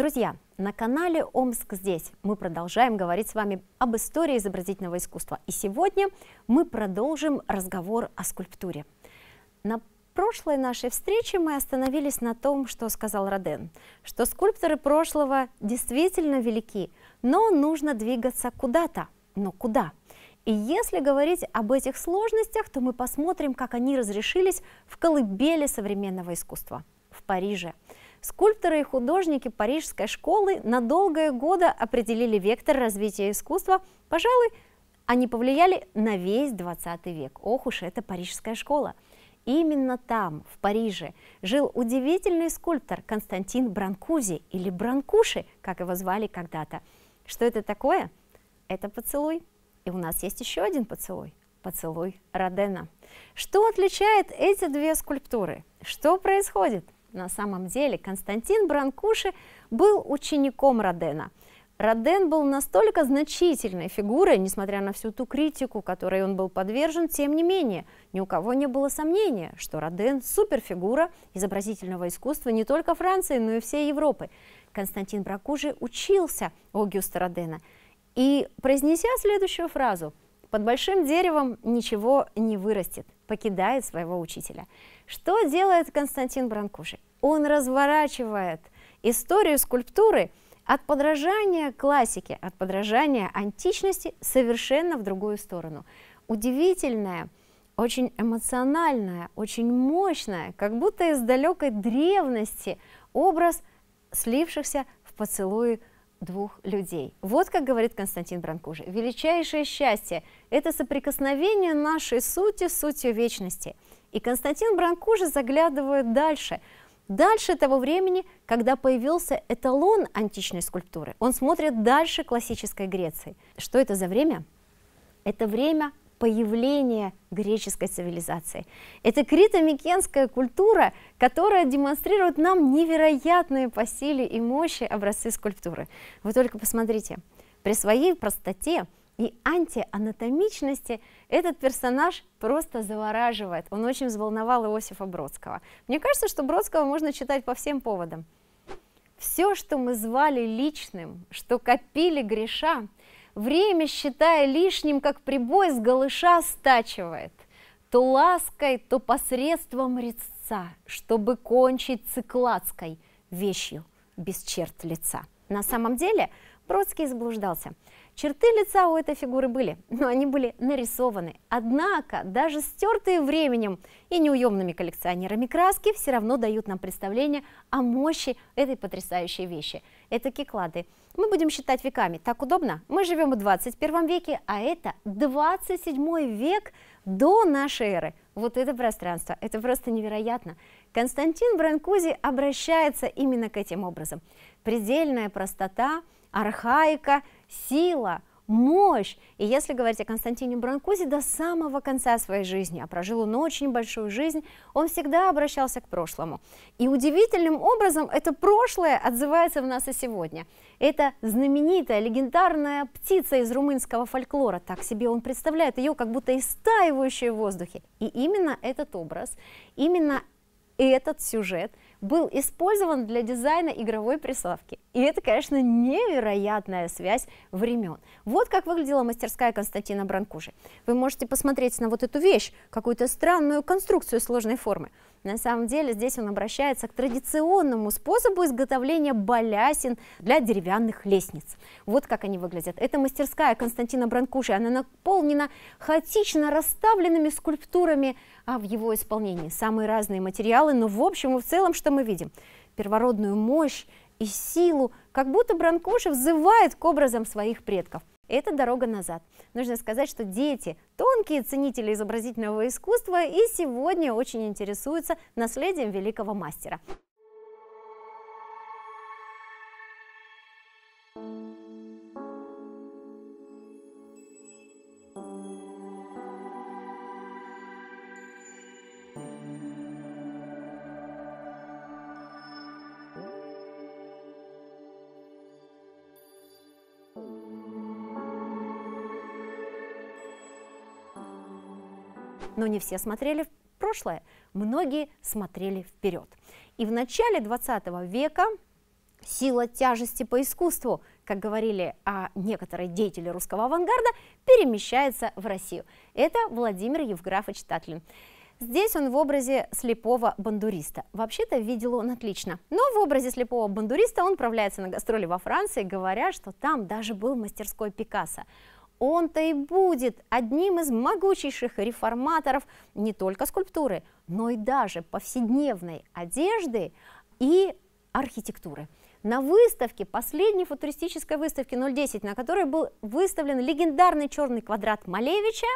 Друзья, на канале Омск здесь мы продолжаем говорить с вами об истории изобразительного искусства. И сегодня мы продолжим разговор о скульптуре. На прошлой нашей встрече мы остановились на том, что сказал Роден, что скульпторы прошлого действительно велики, но нужно двигаться куда-то. Но куда? И если говорить об этих сложностях, то мы посмотрим, как они разрешились в колыбели современного искусства в Париже – Скульпторы и художники Парижской школы на долгие годы определили вектор развития искусства. Пожалуй, они повлияли на весь 20 век. Ох уж эта Парижская школа. Именно там, в Париже, жил удивительный скульптор Константин Бранкузи, или Бранкуши, как его звали когда-то. Что это такое? Это поцелуй. И у нас есть еще один поцелуй поцелуй Родена. Что отличает эти две скульптуры? Что происходит? На самом деле Константин Бранкуши был учеником Родена. Роден был настолько значительной фигурой, несмотря на всю ту критику, которой он был подвержен, тем не менее, ни у кого не было сомнения, что Роден – суперфигура изобразительного искусства не только Франции, но и всей Европы. Константин Бракужи учился у Гюста Родена. И произнеся следующую фразу «Под большим деревом ничего не вырастет», покидает своего учителя – что делает Константин Бранкуши? Он разворачивает историю скульптуры от подражания классике, от подражания античности совершенно в другую сторону. Удивительная, очень эмоциональная, очень мощная, как будто из далекой древности образ слившихся в поцелуи двух людей. Вот как говорит Константин Бранкуши: величайшее счастье – это соприкосновение нашей сути с сутью вечности – и Константин Бранкужи заглядывает дальше – дальше того времени, когда появился эталон античной скульптуры. Он смотрит дальше классической Греции. Что это за время? Это время появления греческой цивилизации. Это крито-микенская культура, которая демонстрирует нам невероятные по силе и мощи образцы скульптуры. Вы только посмотрите, при своей простоте – и антианатомичности этот персонаж просто завораживает. Он очень взволновал Иосифа Бродского. Мне кажется, что Бродского можно читать по всем поводам. Все, что мы звали личным, что копили греша, время, считая лишним, как прибой с голыша стачивает, то лаской, то посредством резца, чтобы кончить цикладской вещью без черт лица. На самом деле Бродский заблуждался. Черты лица у этой фигуры были, но они были нарисованы. Однако, даже стертые временем и неуемными коллекционерами краски все равно дают нам представление о мощи этой потрясающей вещи. Это кеклады. Мы будем считать веками. Так удобно? Мы живем в 21 веке, а это 27 век до нашей эры. Вот это пространство, это просто невероятно. Константин Бранкузи обращается именно к этим образом. Предельная простота, архаика – сила, мощь. И если говорить о Константине Бранкузе до самого конца своей жизни, а прожил он очень большую жизнь, он всегда обращался к прошлому. И удивительным образом это прошлое отзывается в нас и сегодня. Это знаменитая легендарная птица из румынского фольклора. Так себе он представляет ее как будто истаивающей в воздухе. И именно этот образ, именно этот сюжет – был использован для дизайна игровой приставки. И это, конечно, невероятная связь времен. Вот как выглядела мастерская Константина Бранкуши. Вы можете посмотреть на вот эту вещь, какую-то странную конструкцию сложной формы. На самом деле здесь он обращается к традиционному способу изготовления балясин для деревянных лестниц. Вот как они выглядят. Это мастерская Константина Бранкуши. Она наполнена хаотично расставленными скульптурами а в его исполнении. Самые разные материалы, но ну, в общем и в целом что мы видим? Первородную мощь и силу, как будто Бранкуши взывает к образам своих предков это дорога назад. Нужно сказать, что дети – тонкие ценители изобразительного искусства и сегодня очень интересуются наследием великого мастера. Thank you. Но не все смотрели в прошлое, многие смотрели вперед. И в начале 20 века сила тяжести по искусству, как говорили о а, некоторые деятели русского авангарда, перемещается в Россию. Это Владимир Евграфович Татлин. Здесь он в образе слепого бандуриста. Вообще-то видел он отлично. Но в образе слепого бандуриста он отправляется на гастроли во Франции, говоря, что там даже был мастерской Пикассо. Он-то и будет одним из могучайших реформаторов не только скульптуры, но и даже повседневной одежды и архитектуры. На выставке, последней футуристической выставке 010, на которой был выставлен легендарный черный квадрат Малевича,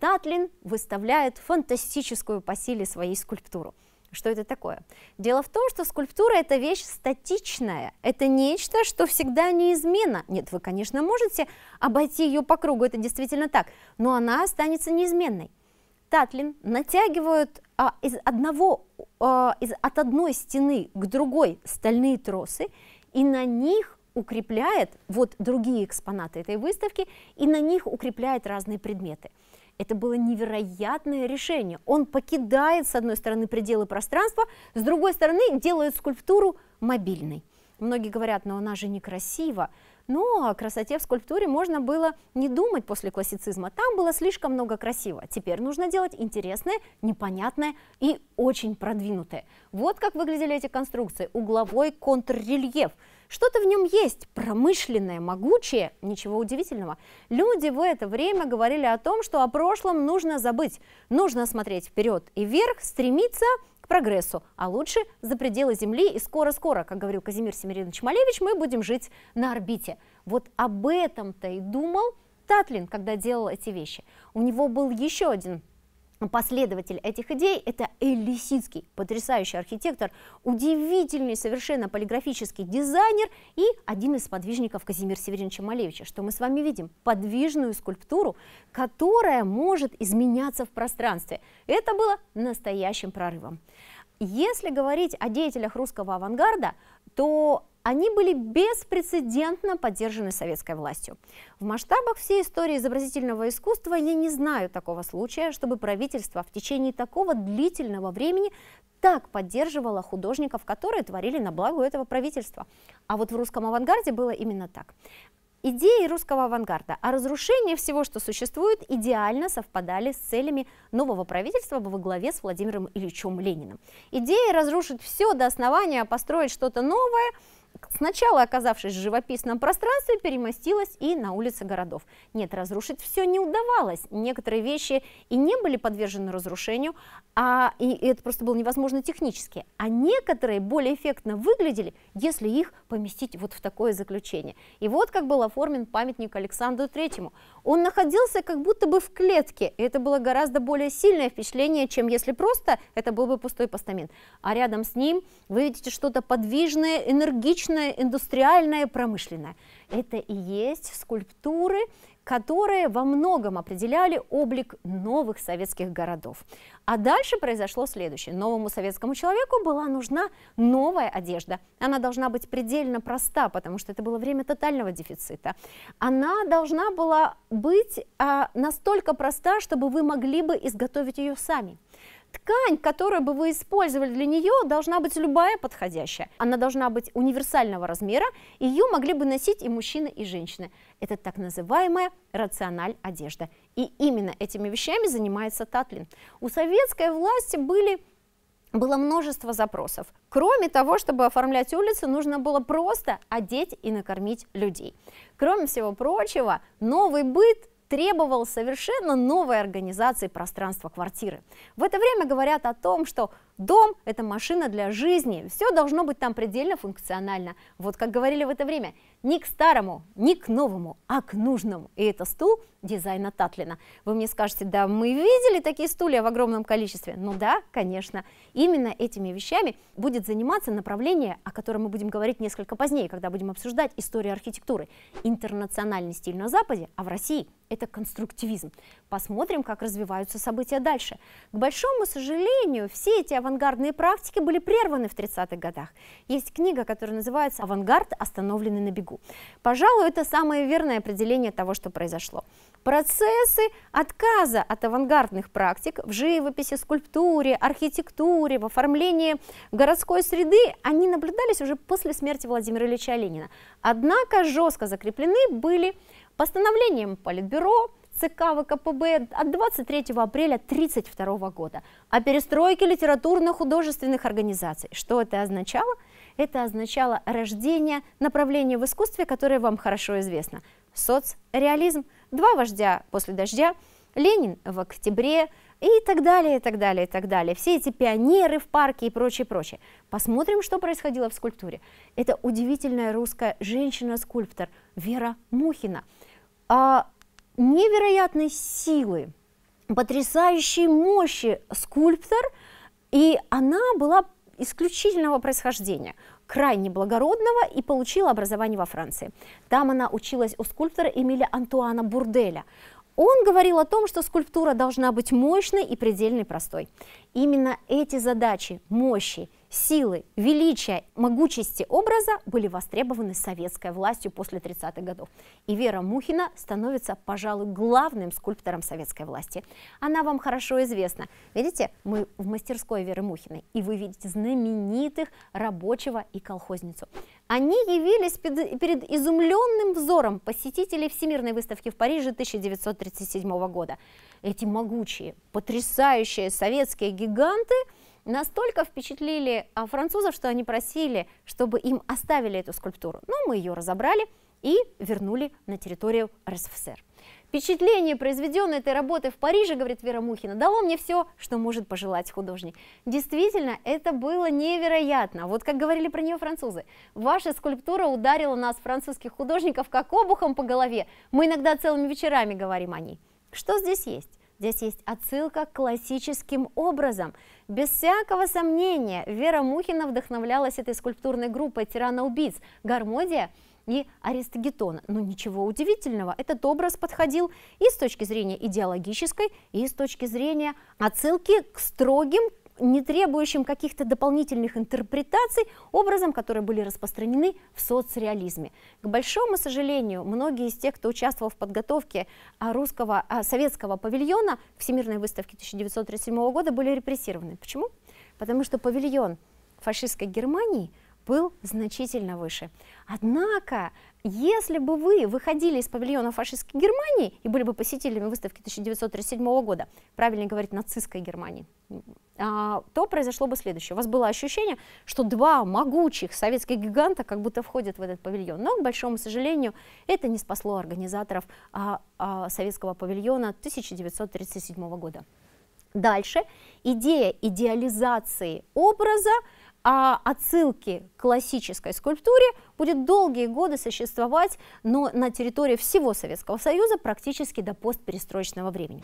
Татлин выставляет фантастическую по силе своей скульптуру – что это такое? Дело в том, что скульптура – это вещь статичная, это нечто, что всегда неизменно. Нет, вы, конечно, можете обойти ее по кругу, это действительно так, но она останется неизменной. Татлин натягивают а, из одного, а, из, от одной стены к другой стальные тросы, и на них укрепляет вот другие экспонаты этой выставки, и на них укрепляет разные предметы – это было невероятное решение. Он покидает, с одной стороны, пределы пространства, с другой стороны, делает скульптуру мобильной. Многие говорят, но она же некрасива. Но ну, о красоте в скульптуре можно было не думать после классицизма. Там было слишком много красиво. Теперь нужно делать интересное, непонятное и очень продвинутое. Вот как выглядели эти конструкции. Угловой контррельеф. Что-то в нем есть, промышленное, могучее, ничего удивительного. Люди в это время говорили о том, что о прошлом нужно забыть, нужно смотреть вперед и вверх, стремиться прогрессу, а лучше за пределы Земли. И скоро-скоро, как говорил Казимир Семеринович Малевич, мы будем жить на орбите. Вот об этом-то и думал Татлин, когда делал эти вещи. У него был еще один последователь этих идей – это Элисицкий, потрясающий архитектор, удивительный совершенно полиграфический дизайнер и один из подвижников Казимира Севериновича Малевича, что мы с вами видим – подвижную скульптуру, которая может изменяться в пространстве. Это было настоящим прорывом. Если говорить о деятелях русского авангарда, то они были беспрецедентно поддержаны советской властью. В масштабах всей истории изобразительного искусства я не знаю такого случая, чтобы правительство в течение такого длительного времени так поддерживало художников, которые творили на благо этого правительства. А вот в русском авангарде было именно так. Идеи русского авангарда о разрушении всего, что существует, идеально совпадали с целями нового правительства во главе с Владимиром Ильичем Лениным. Идея разрушить все до основания, построить что-то новое – Сначала, оказавшись в живописном пространстве, перемостилась и на улицы городов. Нет, разрушить все не удавалось. Некоторые вещи и не были подвержены разрушению, а, и, и это просто было невозможно технически. А некоторые более эффектно выглядели, если их поместить вот в такое заключение. И вот как был оформлен памятник Александру Третьему. Он находился как будто бы в клетке, и это было гораздо более сильное впечатление, чем если просто это был бы пустой постамент. А рядом с ним вы видите что-то подвижное, энергичное, индустриальное, промышленное. Это и есть скульптуры, которые во многом определяли облик новых советских городов. А дальше произошло следующее. Новому советскому человеку была нужна новая одежда. Она должна быть предельно проста, потому что это было время тотального дефицита. Она должна была быть а, настолько проста, чтобы вы могли бы изготовить ее сами. Ткань, которую бы вы использовали для нее, должна быть любая подходящая. Она должна быть универсального размера, ее могли бы носить и мужчины, и женщины. Это так называемая рациональ одежда. И именно этими вещами занимается Татлин. У советской власти были было множество запросов. Кроме того, чтобы оформлять улицы, нужно было просто одеть и накормить людей. Кроме всего прочего, новый быт требовал совершенно новой организации пространства квартиры. В это время говорят о том, что Дом – это машина для жизни, все должно быть там предельно функционально. Вот как говорили в это время, не к старому, не к новому, а к нужному. И это стул дизайна Татлина. Вы мне скажете, да, мы видели такие стулья в огромном количестве. Ну да, конечно. Именно этими вещами будет заниматься направление, о котором мы будем говорить несколько позднее, когда будем обсуждать историю архитектуры. Интернациональный стиль на Западе, а в России это конструктивизм. Посмотрим, как развиваются события дальше. К большому сожалению, все эти авантюры авангардные практики были прерваны в 30-х годах. Есть книга, которая называется «Авангард, остановленный на бегу». Пожалуй, это самое верное определение того, что произошло. Процессы отказа от авангардных практик в живописи, скульптуре, архитектуре, в оформлении городской среды, они наблюдались уже после смерти Владимира Ильича Ленина. Однако жестко закреплены были постановлением Политбюро, ЦК ВКПБ от 23 апреля 1932 года о перестройке литературно-художественных организаций. Что это означало? Это означало рождение направления в искусстве, которое вам хорошо известно. Соцреализм, два вождя после дождя, Ленин в октябре и так далее, и так далее, и так далее. Все эти пионеры в парке и прочее, прочее. Посмотрим, что происходило в скульптуре. Это удивительная русская женщина-скульптор Вера Мухина. А невероятной силы, потрясающей мощи скульптор, и она была исключительного происхождения, крайне благородного и получила образование во Франции. Там она училась у скульптора Эмиля Антуана Бурделя. Он говорил о том, что скульптура должна быть мощной и предельно простой. Именно эти задачи мощи, силы, величия, могучести образа были востребованы советской властью после 30-х годов. И Вера Мухина становится, пожалуй, главным скульптором советской власти. Она вам хорошо известна. Видите, мы в мастерской Веры Мухиной, и вы видите знаменитых рабочего и колхозницу они явились перед изумленным взором посетителей Всемирной выставки в Париже 1937 года. Эти могучие, потрясающие советские гиганты настолько впечатлили а, французов, что они просили, чтобы им оставили эту скульптуру. Но мы ее разобрали и вернули на территорию РСФСР. Впечатление, произведенное этой работой в Париже, говорит Вера Мухина, дало мне все, что может пожелать художник. Действительно, это было невероятно. Вот как говорили про нее французы. Ваша скульптура ударила нас, французских художников, как обухом по голове. Мы иногда целыми вечерами говорим о ней. Что здесь есть? Здесь есть отсылка к классическим образам. Без всякого сомнения, Вера Мухина вдохновлялась этой скульптурной группой «Тирана-убийц». Гармодия – и Аристогетона. Но ничего удивительного, этот образ подходил и с точки зрения идеологической, и с точки зрения отсылки к строгим не требующим каких-то дополнительных интерпретаций образом, которые были распространены в соцреализме. К большому сожалению, многие из тех, кто участвовал в подготовке а, русского а, советского павильона Всемирной выставки 1937 года, были репрессированы. Почему? Потому что павильон фашистской Германии – был значительно выше. Однако, если бы вы выходили из павильона фашистской Германии и были бы посетителями выставки 1937 года, правильнее говорить, нацистской Германии, а, то произошло бы следующее. У вас было ощущение, что два могучих советских гиганта как будто входят в этот павильон. Но, к большому сожалению, это не спасло организаторов а, а, советского павильона 1937 года. Дальше идея идеализации образа – а отсылки к классической скульптуре будет долгие годы существовать, но на территории всего Советского Союза практически до постперестроечного времени.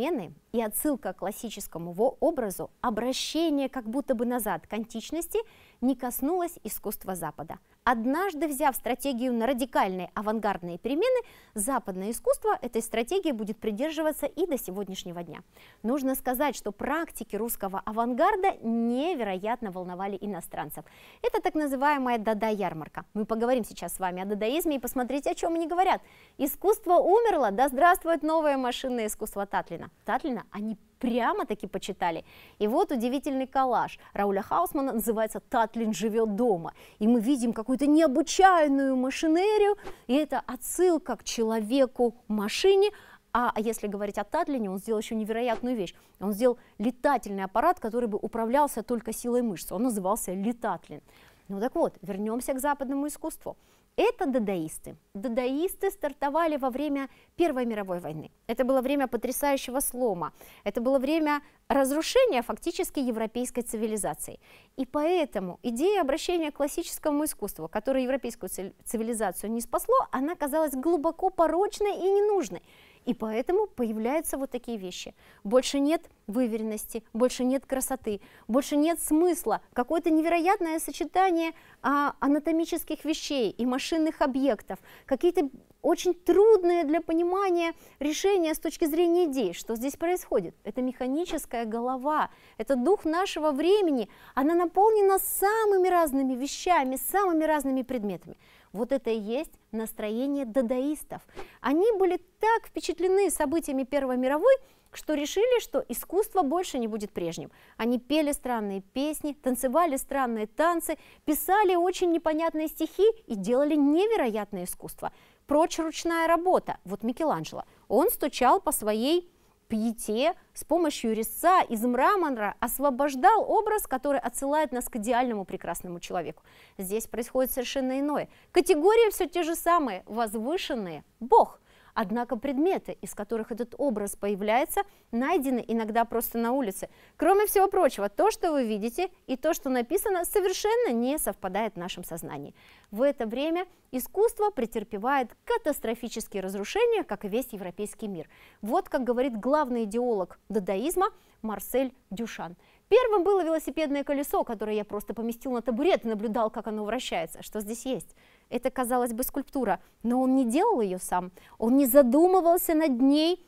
Мены и отсылка к классическому образу, обращение как будто бы назад к античности – не коснулось искусства Запада. Однажды взяв стратегию на радикальные авангардные перемены, западное искусство этой стратегии будет придерживаться и до сегодняшнего дня. Нужно сказать, что практики русского авангарда невероятно волновали иностранцев. Это так называемая дада-ярмарка. Мы поговорим сейчас с вами о дадаизме и посмотрите, о чем они говорят. Искусство умерло, да здравствует новое машинное искусство Татлина. Татлина они а прямо-таки почитали. И вот удивительный коллаж. Рауля Хаусмана называется «Татлин живет дома». И мы видим какую-то необычайную машинерию, и это отсылка к человеку-машине, а если говорить о Татлине, он сделал еще невероятную вещь. Он сделал летательный аппарат, который бы управлялся только силой мышц. Он назывался летатлин. Ну так вот, вернемся к западному искусству. Это дадаисты. Дадаисты стартовали во время Первой мировой войны. Это было время потрясающего слома. Это было время разрушения фактически европейской цивилизации. И поэтому идея обращения к классическому искусству, которое европейскую цивилизацию не спасло, она казалась глубоко порочной и ненужной. И поэтому появляются вот такие вещи. Больше нет выверенности, больше нет красоты, больше нет смысла. Какое-то невероятное сочетание а, анатомических вещей и машинных объектов, какие-то очень трудные для понимания решения с точки зрения идей. Что здесь происходит? Это механическая голова, это дух нашего времени. Она наполнена самыми разными вещами, самыми разными предметами. Вот это и есть настроение дадаистов. Они были так впечатлены событиями Первой мировой, что решили, что искусство больше не будет прежним. Они пели странные песни, танцевали странные танцы, писали очень непонятные стихи и делали невероятное искусство. Прочь ручная работа. Вот Микеланджело. Он стучал по своей Пьете с помощью резца из мрамора освобождал образ, который отсылает нас к идеальному прекрасному человеку. Здесь происходит совершенно иное. Категории все те же самые, возвышенные, Бог – Однако предметы, из которых этот образ появляется, найдены иногда просто на улице. Кроме всего прочего, то, что вы видите, и то, что написано, совершенно не совпадает в нашем сознании. В это время искусство претерпевает катастрофические разрушения, как и весь европейский мир. Вот как говорит главный идеолог дадаизма Марсель Дюшан. Первым было велосипедное колесо, которое я просто поместил на табурет и наблюдал, как оно вращается. Что здесь есть? Это, казалось бы, скульптура, но он не делал ее сам, он не задумывался над ней,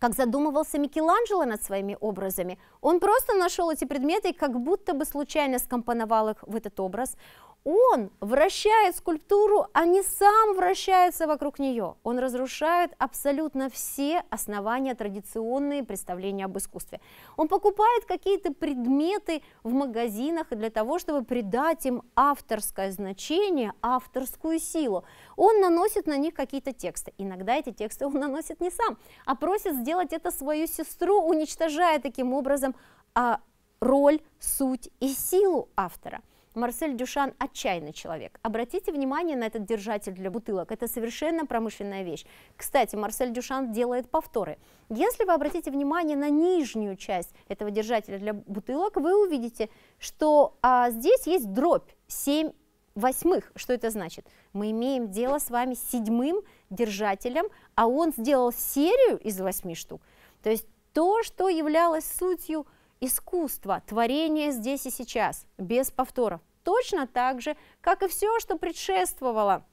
как задумывался Микеланджело над своими образами. Он просто нашел эти предметы и как будто бы случайно скомпоновал их в этот образ он вращает скульптуру, а не сам вращается вокруг нее. Он разрушает абсолютно все основания традиционные представления об искусстве. Он покупает какие-то предметы в магазинах для того, чтобы придать им авторское значение, авторскую силу. Он наносит на них какие-то тексты. Иногда эти тексты он наносит не сам, а просит сделать это свою сестру, уничтожая таким образом а, роль, суть и силу автора – Марсель Дюшан отчаянный человек. Обратите внимание на этот держатель для бутылок. Это совершенно промышленная вещь. Кстати, Марсель Дюшан делает повторы. Если вы обратите внимание на нижнюю часть этого держателя для бутылок, вы увидите, что а, здесь есть дробь 7 восьмых. Что это значит? Мы имеем дело с вами с седьмым держателем, а он сделал серию из восьми штук. То есть то, что являлось сутью искусство, творение здесь и сейчас, без повторов. Точно так же, как и все, что предшествовало,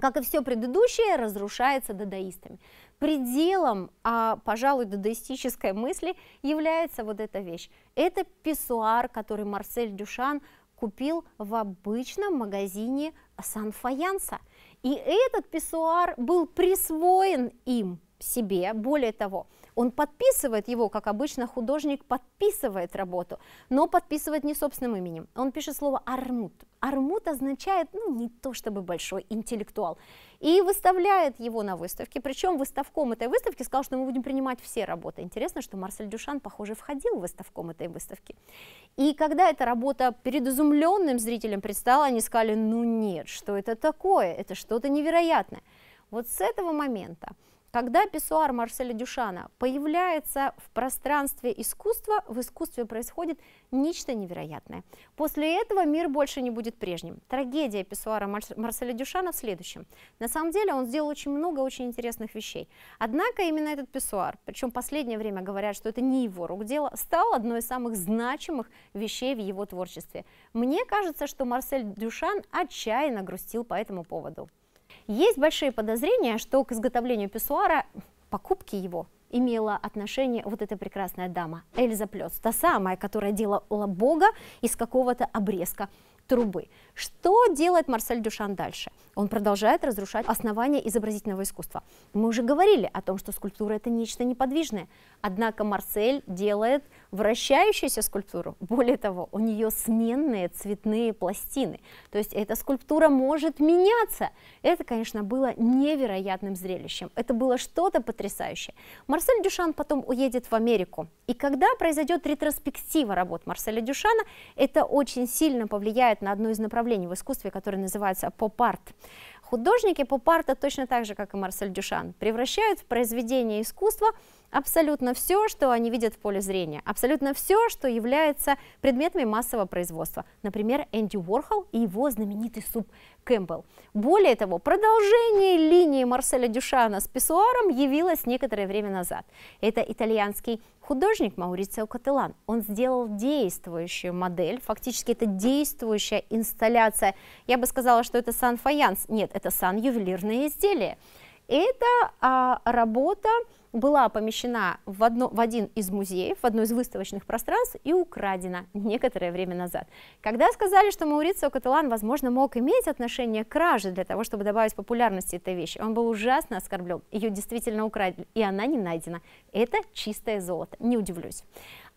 как и все предыдущее, разрушается дадаистами. Пределом, а, пожалуй, дадаистической мысли является вот эта вещь. Это писсуар, который Марсель Дюшан купил в обычном магазине Сан-Фаянса. И этот писсуар был присвоен им – себе. Более того, он подписывает его, как обычно художник подписывает работу, но подписывает не собственным именем. Он пишет слово «армут». «Армут» означает, ну, не то чтобы большой интеллектуал. И выставляет его на выставке. Причем выставком этой выставки сказал, что мы будем принимать все работы. Интересно, что Марсель Дюшан, похоже, входил выставком этой выставки. И когда эта работа перед изумленным зрителем предстала, они сказали, ну нет, что это такое? Это что-то невероятное. Вот с этого момента когда писсуар Марселя Дюшана появляется в пространстве искусства, в искусстве происходит нечто невероятное. После этого мир больше не будет прежним. Трагедия писсуара Марселя Дюшана в следующем. На самом деле он сделал очень много очень интересных вещей. Однако именно этот писсуар, причем в последнее время говорят, что это не его рук дело, стал одной из самых значимых вещей в его творчестве. Мне кажется, что Марсель Дюшан отчаянно грустил по этому поводу. Есть большие подозрения, что к изготовлению писсуара, покупке его, имела отношение вот эта прекрасная дама, Эльза Плёц, та самая, которая делала бога из какого-то обрезка трубы. Что делает Марсель Дюшан дальше? Он продолжает разрушать основания изобразительного искусства. Мы уже говорили о том, что скульптура это нечто неподвижное. Однако Марсель делает вращающуюся скульптуру. Более того, у нее сменные цветные пластины. То есть эта скульптура может меняться. Это, конечно, было невероятным зрелищем. Это было что-то потрясающее. Марсель Дюшан потом уедет в Америку. И когда произойдет ретроспектива работ Марселя Дюшана, это очень сильно повлияет на одно из направлений в искусстве, которое называется поп-арт. Художники поп-арта точно так же, как и Марсель Дюшан, превращают в произведение искусства – абсолютно все, что они видят в поле зрения, абсолютно все, что является предметами массового производства. Например, Энди Уорхол и его знаменитый суп Кэмпбелл. Более того, продолжение линии Марселя Дюшана с писсуаром явилось некоторое время назад. Это итальянский художник Маурицио Кателан. Он сделал действующую модель, фактически это действующая инсталляция. Я бы сказала, что это сан-фаянс. Нет, это сан-ювелирное изделие. Это а, работа была помещена в, одно, в один из музеев, в одно из выставочных пространств и украдена некоторое время назад. Когда сказали, что Маурицио Каталан, возможно, мог иметь отношение к краже для того, чтобы добавить популярности этой вещи, он был ужасно оскорблен, ее действительно украли, и она не найдена. Это чистое золото, не удивлюсь.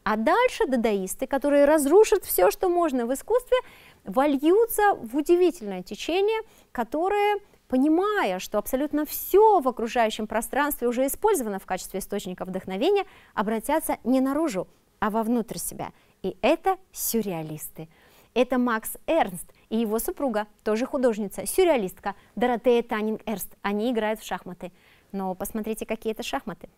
А дальше дадаисты, которые разрушат все, что можно в искусстве, вольются в удивительное течение, которое понимая, что абсолютно все в окружающем пространстве уже использовано в качестве источника вдохновения, обратятся не наружу, а вовнутрь себя. И это сюрреалисты. Это Макс Эрнст и его супруга, тоже художница, сюрреалистка Доротея Таннинг-Эрст. Они играют в шахматы. Но посмотрите, какие это шахматы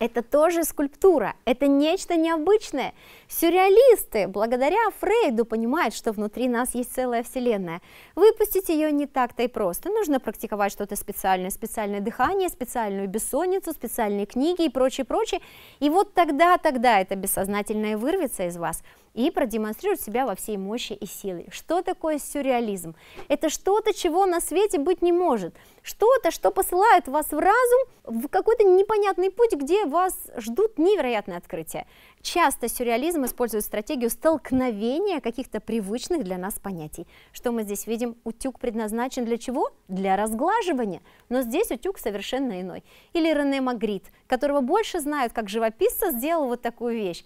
это тоже скульптура, это нечто необычное. Сюрреалисты, благодаря Фрейду, понимают, что внутри нас есть целая вселенная. Выпустить ее не так-то и просто. Нужно практиковать что-то специальное, специальное дыхание, специальную бессонницу, специальные книги и прочее, прочее. И вот тогда, тогда это бессознательное вырвется из вас и продемонстрирует себя во всей мощи и силе. Что такое сюрреализм? Это что-то, чего на свете быть не может. Что-то, что посылает вас в разум в какой-то непонятный путь, где вас ждут невероятные открытия. Часто сюрреализм использует стратегию столкновения каких-то привычных для нас понятий. Что мы здесь видим? Утюг предназначен для чего? Для разглаживания. Но здесь утюг совершенно иной. Или Рене Магрит, которого больше знают как живописца, сделал вот такую вещь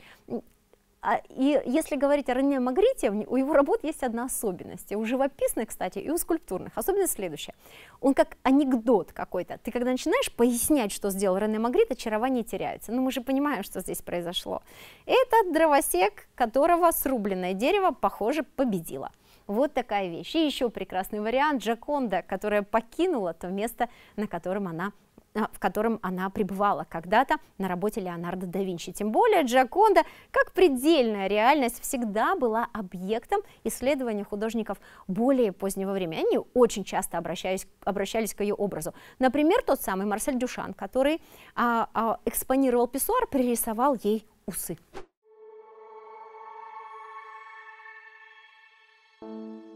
а, и если говорить о Рене Магрите, у его работ есть одна особенность, и у живописных, кстати, и у скульптурных. Особенность следующая. Он как анекдот какой-то. Ты когда начинаешь пояснять, что сделал Рене Магрит, очарование теряется. Но ну, мы же понимаем, что здесь произошло. Это дровосек, которого срубленное дерево, похоже, победило. Вот такая вещь. И еще прекрасный вариант Джаконда, которая покинула то место, на котором она в котором она пребывала когда-то на работе Леонардо да Винчи. Тем более Джаконда, как предельная реальность, всегда была объектом исследования художников более позднего времени. Они очень часто обращались, обращались к ее образу. Например, тот самый Марсель Дюшан, который а, а, экспонировал писсуар, пририсовал ей усы. thank you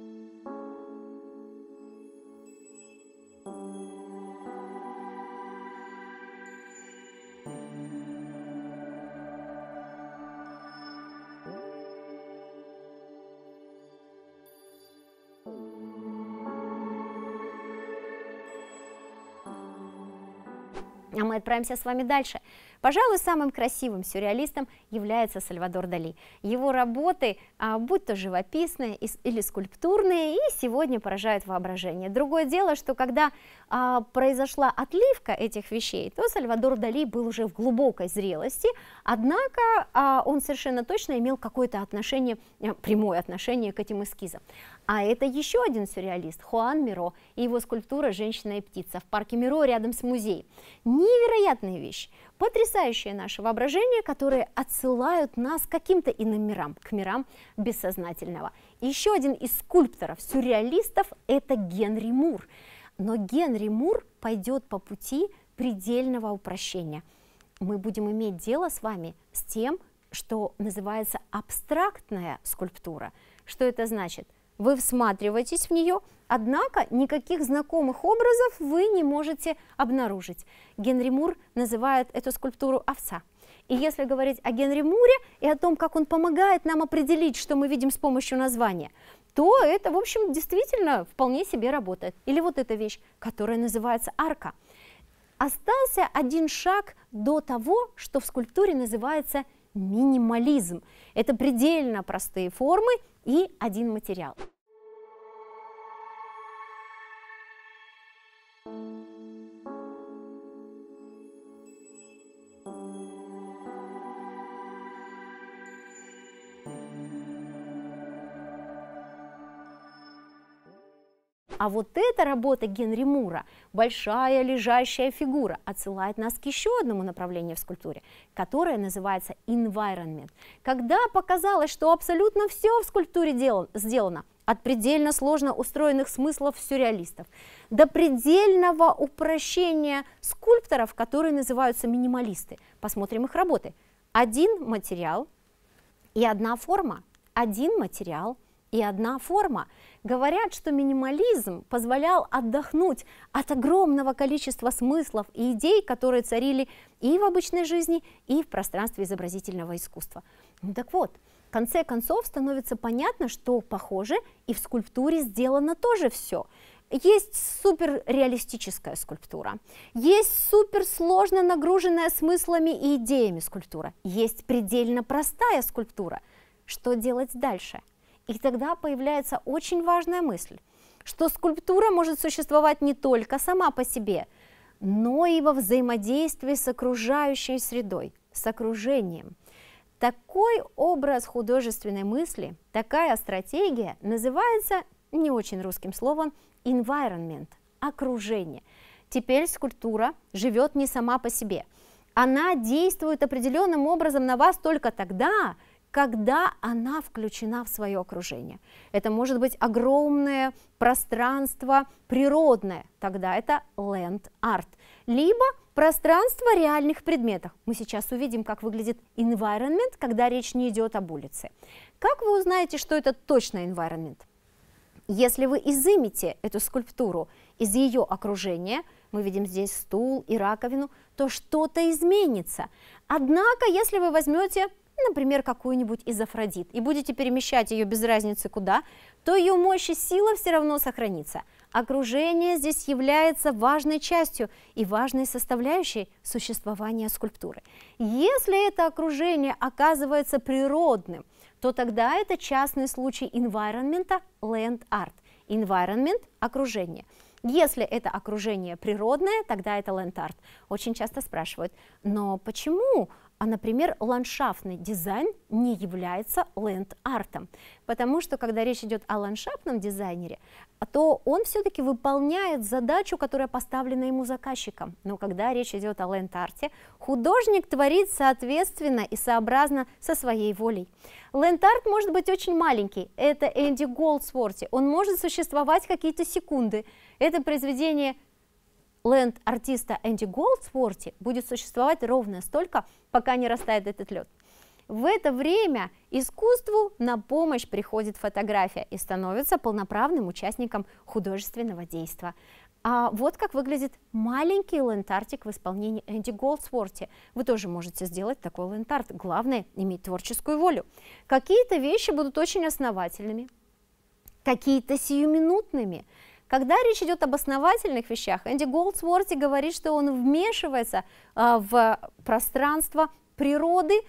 мы отправимся с вами дальше. Пожалуй, самым красивым сюрреалистом является Сальвадор Дали. Его работы, а, будь то живописные или скульптурные, и сегодня поражают воображение. Другое дело, что когда а, произошла отливка этих вещей, то Сальвадор Дали был уже в глубокой зрелости, однако а, он совершенно точно имел какое-то отношение, э, прямое отношение к этим эскизам. А это еще один сюрреалист, Хуан Миро, и его скульптура «Женщина и птица» в парке Миро рядом с музеем. Невероятная вещь, потрясающая потрясающее наше воображение, которые отсылают нас к каким-то иным мирам, к мирам бессознательного. Еще один из скульпторов, сюрреалистов, это Генри Мур. Но Генри Мур пойдет по пути предельного упрощения. Мы будем иметь дело с вами с тем, что называется абстрактная скульптура. Что это значит? вы всматриваетесь в нее, однако никаких знакомых образов вы не можете обнаружить. Генри Мур называет эту скульптуру «овца». И если говорить о Генри Муре и о том, как он помогает нам определить, что мы видим с помощью названия, то это, в общем, действительно вполне себе работает. Или вот эта вещь, которая называется арка. Остался один шаг до того, что в скульптуре называется минимализм. Это предельно простые формы и один материал. А вот эта работа Генри Мура, большая лежащая фигура, отсылает нас к еще одному направлению в скульптуре, которое называется environment. Когда показалось, что абсолютно все в скульптуре сделано, от предельно сложно устроенных смыслов сюрреалистов до предельного упрощения скульпторов, которые называются минималисты. Посмотрим их работы. Один материал и одна форма. Один материал и одна форма. Говорят, что минимализм позволял отдохнуть от огромного количества смыслов и идей, которые царили и в обычной жизни, и в пространстве изобразительного искусства. Ну так вот, в конце концов становится понятно, что, похоже, и в скульптуре сделано тоже все. Есть суперреалистическая скульптура, есть суперсложно нагруженная смыслами и идеями скульптура, есть предельно простая скульптура. Что делать дальше? И тогда появляется очень важная мысль, что скульптура может существовать не только сама по себе, но и во взаимодействии с окружающей средой, с окружением. Такой образ художественной мысли, такая стратегия называется не очень русским словом environment, окружение. Теперь скульптура живет не сама по себе. Она действует определенным образом на вас только тогда, когда она включена в свое окружение. Это может быть огромное пространство природное, тогда это land art, либо пространство реальных предметов. Мы сейчас увидим, как выглядит environment, когда речь не идет об улице. Как вы узнаете, что это точно environment? Если вы изымите эту скульптуру из ее окружения, мы видим здесь стул и раковину, то что-то изменится. Однако, если вы возьмете например, какую-нибудь из Афродит, и будете перемещать ее без разницы куда, то ее мощь и сила все равно сохранится. Окружение здесь является важной частью и важной составляющей существования скульптуры. Если это окружение оказывается природным, то тогда это частный случай environment land art. Environment – окружение. Если это окружение природное, тогда это ленд арт. Очень часто спрашивают, но почему а, например, ландшафтный дизайн не является ленд-артом, потому что, когда речь идет о ландшафтном дизайнере, то он все-таки выполняет задачу, которая поставлена ему заказчиком. Но когда речь идет о ленд-арте, художник творит соответственно и сообразно со своей волей. Ленд-арт может быть очень маленький, это Энди Голдсворти, он может существовать какие-то секунды. Это произведение ленд-артиста Энди Голдсворти будет существовать ровно столько, пока не растает этот лед. В это время искусству на помощь приходит фотография и становится полноправным участником художественного действия. А вот как выглядит маленький лентартик в исполнении Энди Голдсворти. Вы тоже можете сделать такой лентарт. Главное – иметь творческую волю. Какие-то вещи будут очень основательными, какие-то сиюминутными – когда речь идет об основательных вещах, Энди Голдсворти говорит, что он вмешивается э, в пространство природы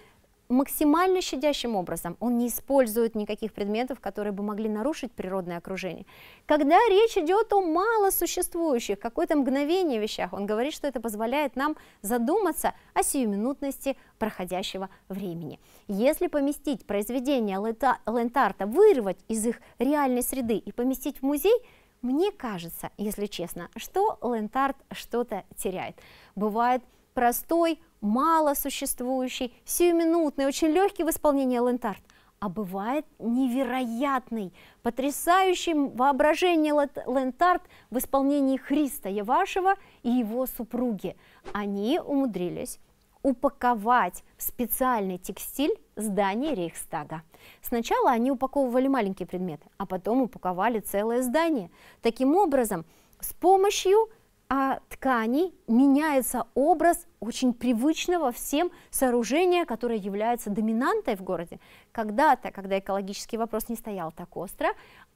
максимально щадящим образом. Он не использует никаких предметов, которые бы могли нарушить природное окружение. Когда речь идет о малосуществующих, какое-то мгновение вещах, он говорит, что это позволяет нам задуматься о сиюминутности проходящего времени. Если поместить произведения Лентарта, вырвать из их реальной среды и поместить в музей – мне кажется, если честно, что Лентард что-то теряет. Бывает простой, мало существующий, сиюминутный, очень легкий в исполнении Лентард – а бывает невероятный, потрясающий воображение Лентард в исполнении Христа Явашева и его супруги. Они умудрились упаковать в специальный текстиль здание Рейхстага. Сначала они упаковывали маленькие предметы, а потом упаковали целое здание. Таким образом, с помощью а, тканей меняется образ очень привычного всем сооружения, которое является доминантой в городе. Когда-то, когда экологический вопрос не стоял так остро,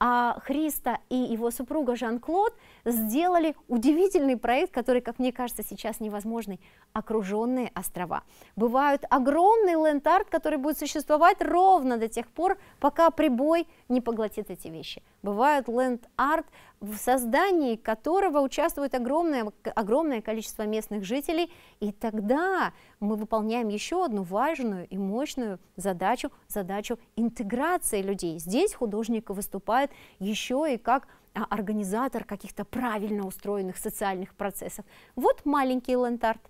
а Христа и его супруга Жан-Клод сделали удивительный проект, который, как мне кажется, сейчас невозможный – окруженные острова. Бывают огромный ленд-арт, который будет существовать ровно до тех пор, пока прибой не поглотит эти вещи – бывает ленд-арт, в создании которого участвует огромное, огромное количество местных жителей, и тогда мы выполняем еще одну важную и мощную задачу, задачу интеграции людей. Здесь художник выступает еще и как а, организатор каких-то правильно устроенных социальных процессов. Вот маленький ленд-арт,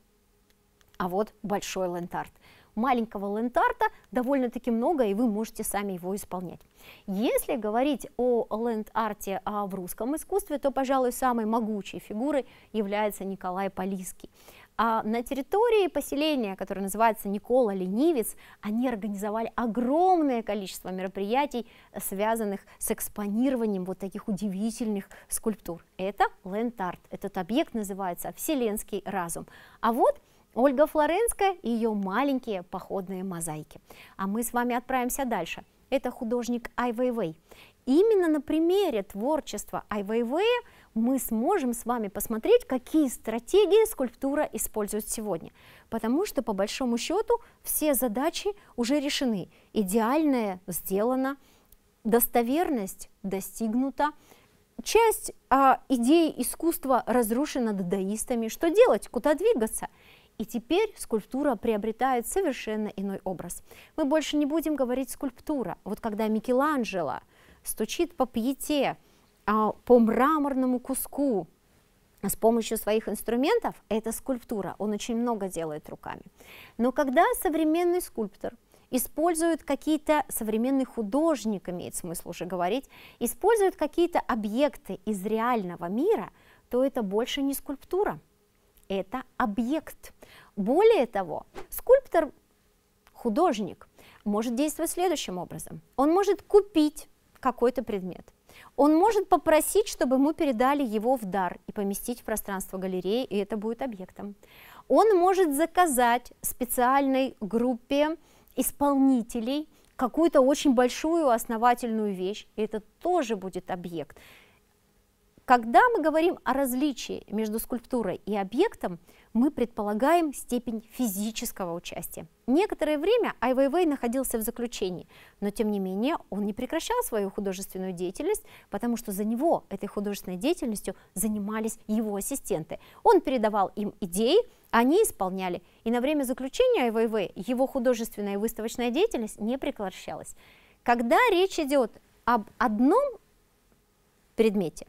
а вот большой ленд-арт маленького ленд-арта довольно-таки много, и вы можете сами его исполнять. Если говорить о ленд-арте а, в русском искусстве, то, пожалуй, самой могучей фигурой является Николай Полиский. А на территории поселения, которое называется Никола Ленивец, они организовали огромное количество мероприятий, связанных с экспонированием вот таких удивительных скульптур. Это ленд-арт. Этот объект называется «Вселенский разум». А вот Ольга Флоренская и ее маленькие походные мозаики. А мы с вами отправимся дальше. Это художник Ай Вэйвэй. Именно на примере творчества Ай Вэйвэя мы сможем с вами посмотреть, какие стратегии скульптура использует сегодня. Потому что, по большому счету, все задачи уже решены. Идеальное сделано, достоверность достигнута, часть а, идеи искусства разрушена дадаистами. Что делать? Куда двигаться? И теперь скульптура приобретает совершенно иной образ. Мы больше не будем говорить скульптура. Вот когда Микеланджело стучит по пьете, а, по мраморному куску с помощью своих инструментов, это скульптура, он очень много делает руками. Но когда современный скульптор используют какие-то, современный художник, имеет смысл уже говорить, используют какие-то объекты из реального мира, то это больше не скульптура, это объект. Более того, скульптор, художник, может действовать следующим образом. Он может купить какой-то предмет. Он может попросить, чтобы ему передали его в дар и поместить в пространство галереи, и это будет объектом. Он может заказать специальной группе исполнителей какую-то очень большую основательную вещь, и это тоже будет объект. Когда мы говорим о различии между скульптурой и объектом, мы предполагаем степень физического участия. Некоторое время Ай Weiwei находился в заключении, но тем не менее он не прекращал свою художественную деятельность, потому что за него этой художественной деятельностью занимались его ассистенты. Он передавал им идеи, а они исполняли. И на время заключения Ай Weiwei его художественная и выставочная деятельность не прекращалась. Когда речь идет об одном предмете,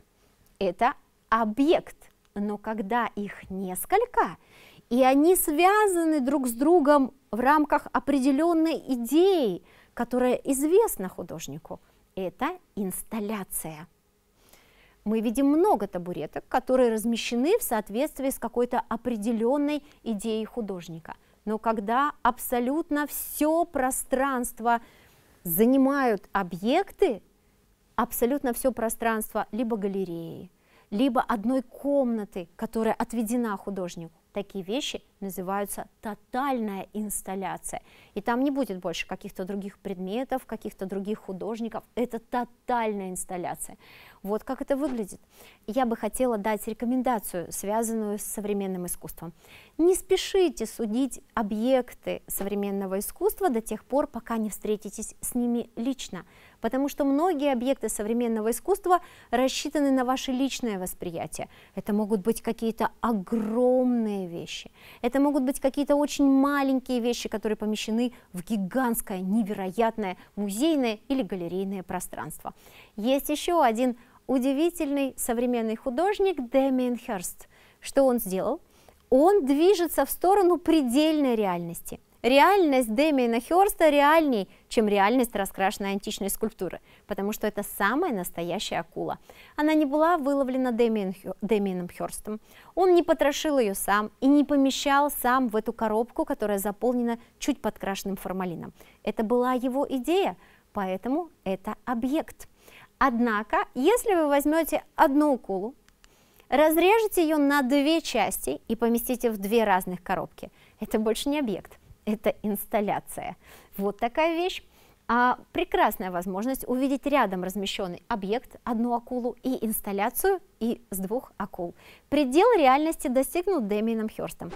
это объект, но когда их несколько, и они связаны друг с другом в рамках определенной идеи, которая известна художнику, это инсталляция. Мы видим много табуреток, которые размещены в соответствии с какой-то определенной идеей художника. Но когда абсолютно все пространство занимают объекты, абсолютно все пространство либо галереи, либо одной комнаты, которая отведена художнику. Такие вещи называются тотальная инсталляция. И там не будет больше каких-то других предметов, каких-то других художников. Это тотальная инсталляция. Вот как это выглядит. Я бы хотела дать рекомендацию, связанную с современным искусством. Не спешите судить объекты современного искусства до тех пор, пока не встретитесь с ними лично, потому что многие объекты современного искусства рассчитаны на ваше личное восприятие. Это могут быть какие-то огромные вещи, это могут быть какие-то очень маленькие вещи, которые помещены в гигантское, невероятное музейное или галерейное пространство. Есть еще один удивительный современный художник Дэмиен Херст. Что он сделал? Он движется в сторону предельной реальности. Реальность Дэмиена Херста реальней, чем реальность раскрашенной античной скульптуры, потому что это самая настоящая акула. Она не была выловлена Дэмиен, Дэмиеном Херстом. Он не потрошил ее сам и не помещал сам в эту коробку, которая заполнена чуть подкрашенным формалином. Это была его идея, поэтому это объект – Однако, если вы возьмете одну акулу, разрежете ее на две части и поместите в две разных коробки, это больше не объект, это инсталляция. Вот такая вещь. А прекрасная возможность увидеть рядом размещенный объект, одну акулу и инсталляцию и с двух акул. Предел реальности достигнут Дэмином Хёрстом.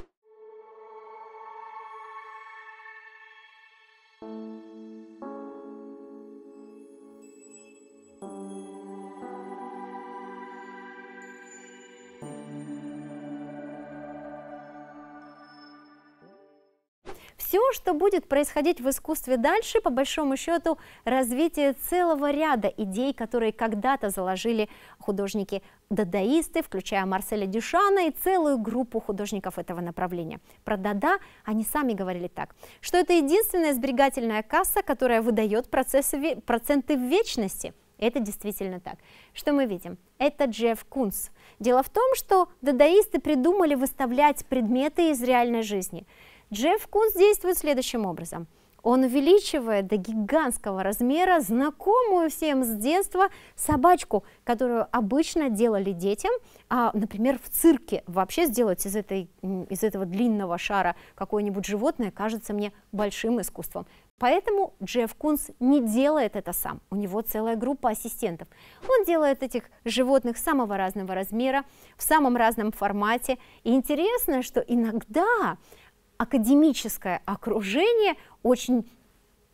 все, что будет происходить в искусстве дальше, по большому счету, развитие целого ряда идей, которые когда-то заложили художники-дадаисты, включая Марселя Дюшана и целую группу художников этого направления. Про Дада они сами говорили так, что это единственная сберегательная касса, которая выдает процессы, проценты в вечности – это действительно так. Что мы видим? Это Джефф Кунс. Дело в том, что дадаисты придумали выставлять предметы из реальной жизни – Джефф Кунс действует следующим образом. Он увеличивает до гигантского размера знакомую всем с детства собачку, которую обычно делали детям, а, например, в цирке. Вообще сделать из, этой, из этого длинного шара какое-нибудь животное кажется мне большим искусством. Поэтому Джефф Кунс не делает это сам. У него целая группа ассистентов. Он делает этих животных самого разного размера, в самом разном формате. И интересно, что иногда академическое окружение очень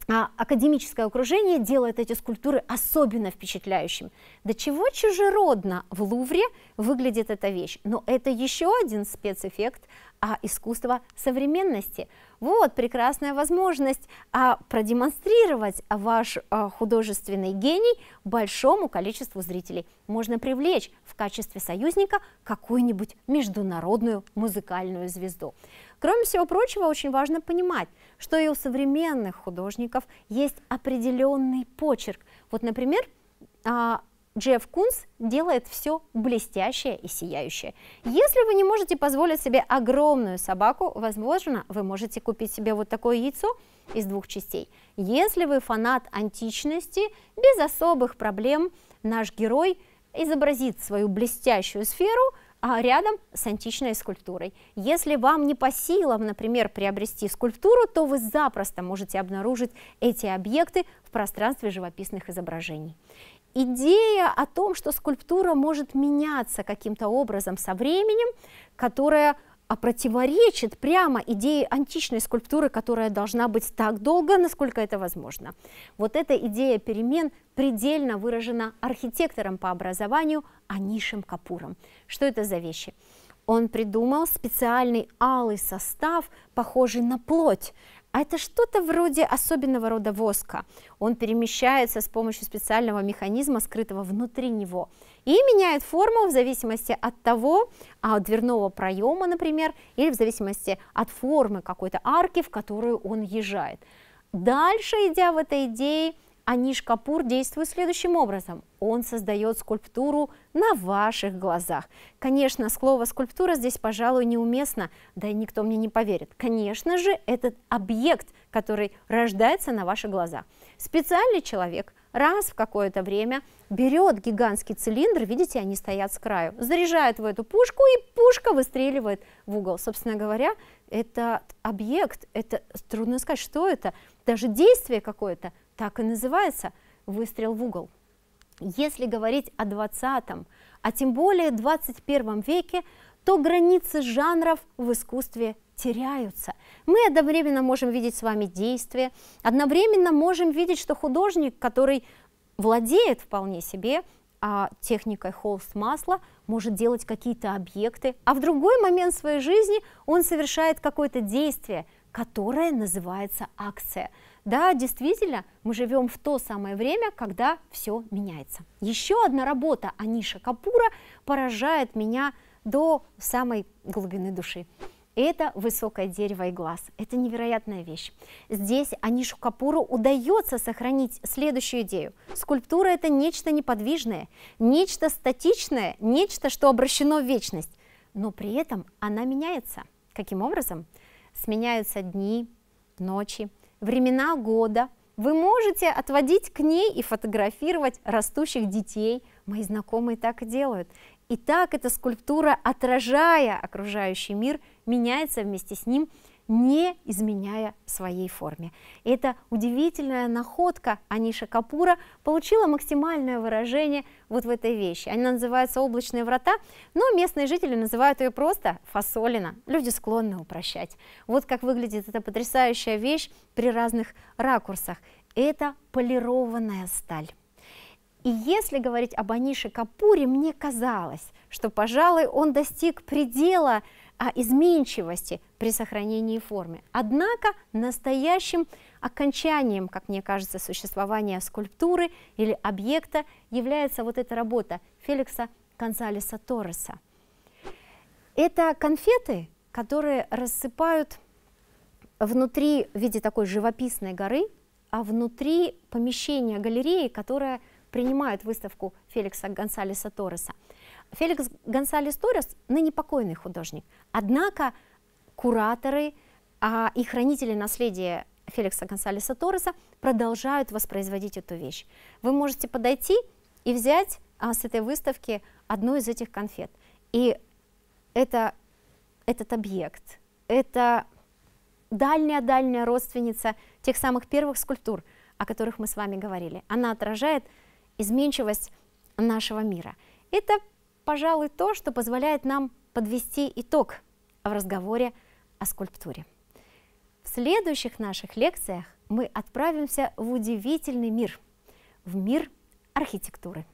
а академическое окружение делает эти скульптуры особенно впечатляющими. До чего чужеродно в Лувре выглядит эта вещь. Но это еще один спецэффект а, искусства современности. Вот прекрасная возможность а, продемонстрировать ваш а, художественный гений большому количеству зрителей. Можно привлечь в качестве союзника какую-нибудь международную музыкальную звезду. Кроме всего прочего, очень важно понимать, что и у современных художников есть определенный почерк. Вот, например, а, Джефф Кунс делает все блестящее и сияющее. Если вы не можете позволить себе огромную собаку, возможно, вы можете купить себе вот такое яйцо из двух частей. Если вы фанат античности, без особых проблем наш герой изобразит свою блестящую сферу – а рядом с античной скульптурой. Если вам не по силам, например, приобрести скульптуру, то вы запросто можете обнаружить эти объекты в пространстве живописных изображений. Идея о том, что скульптура может меняться каким-то образом со временем, которая а противоречит прямо идее античной скульптуры, которая должна быть так долго, насколько это возможно. Вот эта идея перемен предельно выражена архитектором по образованию Анишем Капуром. Что это за вещи? Он придумал специальный алый состав, похожий на плоть, а это что-то вроде особенного рода воска. Он перемещается с помощью специального механизма, скрытого внутри него, и меняет форму в зависимости от того, а, от дверного проема, например, или в зависимости от формы какой-то арки, в которую он езжает. Дальше, идя в этой идее, Аниш Капур действует следующим образом. Он создает скульптуру на ваших глазах. Конечно, слово «скульптура» здесь, пожалуй, неуместно, да и никто мне не поверит. Конечно же, этот объект, который рождается на ваших глазах. Специальный человек раз в какое-то время берет гигантский цилиндр, видите, они стоят с краю, заряжает в эту пушку, и пушка выстреливает в угол. Собственно говоря, этот объект, это трудно сказать, что это, даже действие какое-то – так и называется «Выстрел в угол». Если говорить о 20-м, а тем более 21 веке, то границы жанров в искусстве теряются. Мы одновременно можем видеть с вами действие, одновременно можем видеть, что художник, который владеет вполне себе а, техникой холст масла, может делать какие-то объекты, а в другой момент своей жизни он совершает какое-то действие, которое называется акция – да, действительно, мы живем в то самое время, когда все меняется. Еще одна работа Аниша Капура поражает меня до самой глубины души. Это высокое дерево и глаз. Это невероятная вещь. Здесь Анишу Капуру удается сохранить следующую идею. Скульптура – это нечто неподвижное, нечто статичное, нечто, что обращено в вечность. Но при этом она меняется. Каким образом? Сменяются дни, ночи, времена года. Вы можете отводить к ней и фотографировать растущих детей. Мои знакомые так и делают. И так эта скульптура, отражая окружающий мир, меняется вместе с ним – не изменяя своей форме. Эта удивительная находка Аниша Капура получила максимальное выражение вот в этой вещи. Она называется «Облачные врата», но местные жители называют ее просто «фасолина». Люди склонны упрощать. Вот как выглядит эта потрясающая вещь при разных ракурсах. Это полированная сталь. И если говорить об Анише Капуре, мне казалось, что, пожалуй, он достиг предела о изменчивости при сохранении формы. Однако настоящим окончанием, как мне кажется, существования скульптуры или объекта является вот эта работа Феликса Гонсалеса Торреса. Это конфеты, которые рассыпают внутри в виде такой живописной горы, а внутри помещения галереи, которая принимает выставку Феликса Гонсалеса Торреса. Феликс Гонсалес Торрес ныне покойный художник. Однако кураторы а, и хранители наследия Феликса Гонсалеса Торреса продолжают воспроизводить эту вещь. Вы можете подойти и взять а, с этой выставки одну из этих конфет. И это, этот объект, это дальняя-дальняя родственница тех самых первых скульптур, о которых мы с вами говорили. Она отражает изменчивость нашего мира. Это пожалуй, то, что позволяет нам подвести итог в разговоре о скульптуре. В следующих наших лекциях мы отправимся в удивительный мир, в мир архитектуры.